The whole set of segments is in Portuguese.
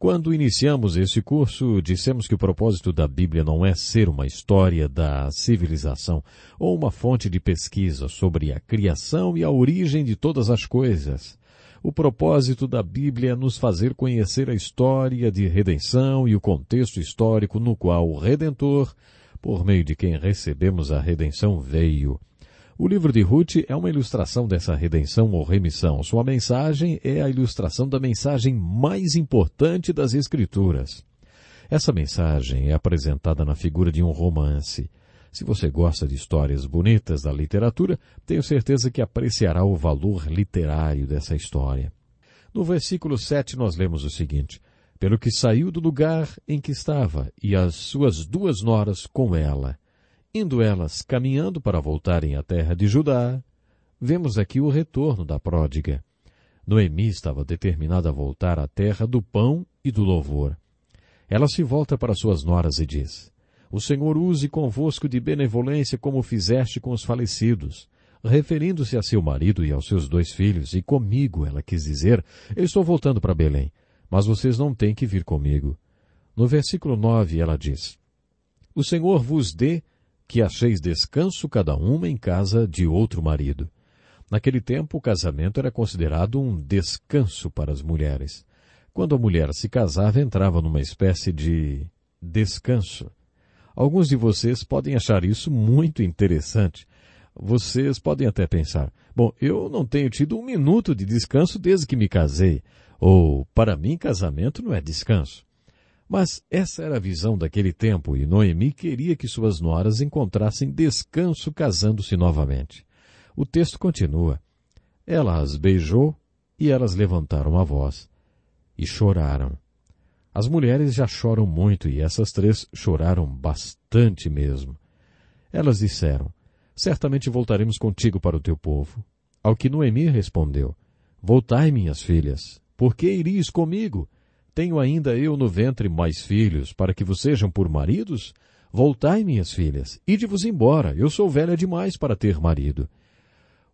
Quando iniciamos esse curso, dissemos que o propósito da Bíblia não é ser uma história da civilização ou uma fonte de pesquisa sobre a criação e a origem de todas as coisas. O propósito da Bíblia é nos fazer conhecer a história de redenção e o contexto histórico no qual o Redentor, por meio de quem recebemos a redenção, veio. O livro de Ruth é uma ilustração dessa redenção ou remissão. Sua mensagem é a ilustração da mensagem mais importante das Escrituras. Essa mensagem é apresentada na figura de um romance. Se você gosta de histórias bonitas da literatura, tenho certeza que apreciará o valor literário dessa história. No versículo 7 nós lemos o seguinte: Pelo que saiu do lugar em que estava, e as suas duas noras com ela Indo elas caminhando para voltarem à terra de Judá, vemos aqui o retorno da pródiga. Noemi estava determinada a voltar à terra do pão e do louvor. Ela se volta para suas noras e diz: O Senhor use convosco de benevolência como fizeste com os falecidos. Referindo-se a seu marido e aos seus dois filhos, e comigo, ela quis dizer: Eu estou voltando para Belém, mas vocês não têm que vir comigo. No versículo 9, ela diz: O Senhor vos dê que acheis descanso cada uma em casa de outro marido. Naquele tempo, o casamento era considerado um descanso para as mulheres. Quando a mulher se casava, entrava numa espécie de descanso. Alguns de vocês podem achar isso muito interessante. Vocês podem até pensar: bom, eu não tenho tido um minuto de descanso desde que me casei. Ou, para mim, casamento não é descanso. Mas essa era a visão daquele tempo e Noemi queria que suas noras encontrassem descanso casando-se novamente. O texto continua. Ela as beijou e elas levantaram a voz e choraram. As mulheres já choram muito e essas três choraram bastante mesmo. Elas disseram: Certamente voltaremos contigo para o teu povo. Ao que Noemi respondeu: Voltai, minhas filhas, por que iris comigo? Tenho ainda eu no ventre mais filhos, para que vos sejam por maridos? Voltai, minhas filhas, ide-vos embora, eu sou velha demais para ter marido.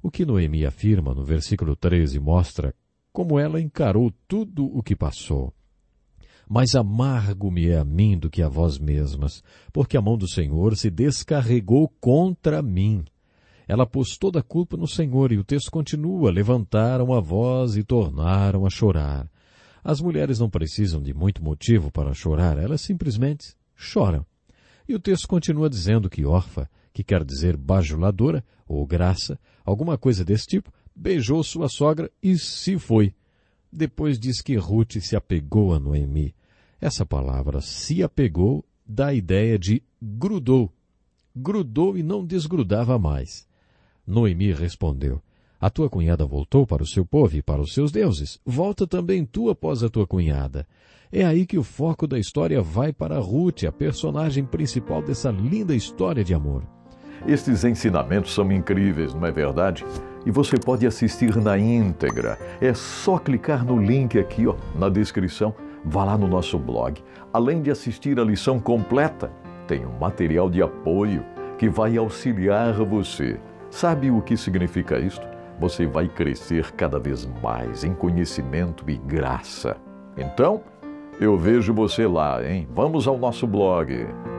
O que Noemi afirma no versículo 13 mostra como ela encarou tudo o que passou. Mais amargo-me é a mim do que a vós mesmas, porque a mão do Senhor se descarregou contra mim. Ela pôs toda a culpa no Senhor e o texto continua: levantaram a voz e tornaram a chorar. As mulheres não precisam de muito motivo para chorar, elas simplesmente choram. E o texto continua dizendo que órfã, que quer dizer bajuladora ou graça, alguma coisa desse tipo, beijou sua sogra e se foi. Depois diz que Ruth se apegou a Noemi. Essa palavra se apegou dá a ideia de grudou. Grudou e não desgrudava mais. Noemi respondeu: a tua cunhada voltou para o seu povo e para os seus deuses. Volta também tu após a tua cunhada. É aí que o foco da história vai para Ruth, a personagem principal dessa linda história de amor. Estes ensinamentos são incríveis, não é verdade? E você pode assistir na íntegra. É só clicar no link aqui, ó, na descrição. Vá lá no nosso blog. Além de assistir a lição completa, tem um material de apoio que vai auxiliar você. Sabe o que significa isto? você vai crescer cada vez mais em conhecimento e graça. Então, eu vejo você lá, hein? Vamos ao nosso blog.